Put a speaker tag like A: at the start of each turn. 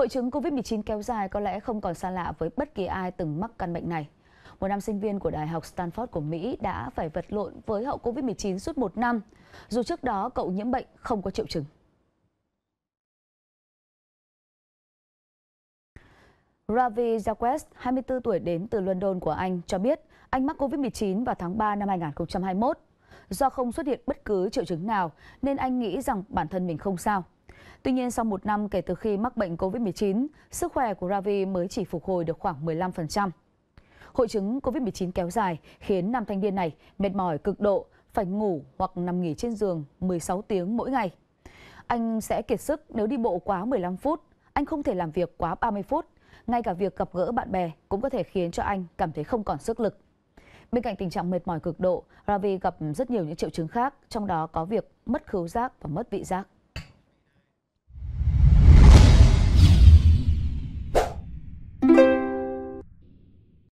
A: Hội chứng COVID-19 kéo dài có lẽ không còn xa lạ với bất kỳ ai từng mắc căn bệnh này. Một nam sinh viên của Đại học Stanford của Mỹ đã phải vật lộn với hậu COVID-19 suốt một năm, dù trước đó cậu nhiễm bệnh không có triệu chứng. Ravi Jacques, 24 tuổi đến từ London của Anh, cho biết anh mắc COVID-19 vào tháng 3 năm 2021. Do không xuất hiện bất cứ triệu chứng nào nên anh nghĩ rằng bản thân mình không sao. Tuy nhiên, sau một năm kể từ khi mắc bệnh COVID-19, sức khỏe của Ravi mới chỉ phục hồi được khoảng 15%. Hội chứng COVID-19 kéo dài khiến nam thanh niên này mệt mỏi cực độ, phải ngủ hoặc nằm nghỉ trên giường 16 tiếng mỗi ngày. Anh sẽ kiệt sức nếu đi bộ quá 15 phút, anh không thể làm việc quá 30 phút, ngay cả việc gặp gỡ bạn bè cũng có thể khiến cho anh cảm thấy không còn sức lực. Bên cạnh tình trạng mệt mỏi cực độ, Ravi gặp rất nhiều những triệu chứng khác, trong đó có việc mất khứu giác và mất vị giác.